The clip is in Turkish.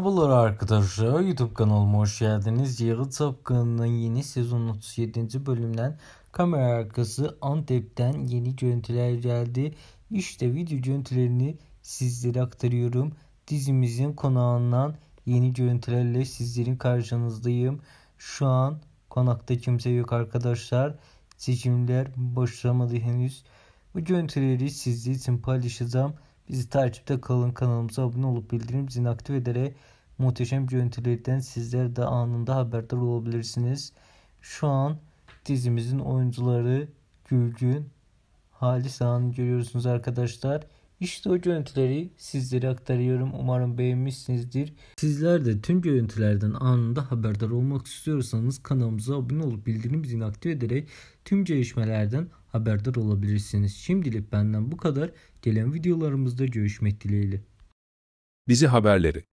Merhabalar arkadaşlar YouTube kanalıma hoş geldiniz. Yağıt Sapkın'ın yeni sezon 37. bölümden kamera arkası Antep'ten yeni görüntüler geldi. İşte video görüntülerini sizlere aktarıyorum. Dizimizin konağından yeni görüntülerle sizlerin karşınızdayım. Şu an konakta kimse yok arkadaşlar. Seçimler başlamadı henüz. Bu görüntüleri sizler için paylaşacağım. Bizi takipte kalın kanalımıza abone olup bildirim zilini aktif ederek muhteşem görüntülerden sizler de anında haberdar olabilirsiniz. Şu an dizimizin oyuncuları Gülgün, Halis Ağa'nı görüyorsunuz arkadaşlar. İşte o görüntüleri sizlere aktarıyorum. Umarım beğenmişsinizdir. Sizler de tüm görüntülerden anında haberdar olmak istiyorsanız kanalımıza abone olup bildirim zilini aktif ederek tüm gelişmelerden haberdar olabilirsiniz. Şimdilik benden bu kadar. Gelen videolarımızda görüşmek dileğiyle. Bizi haberleri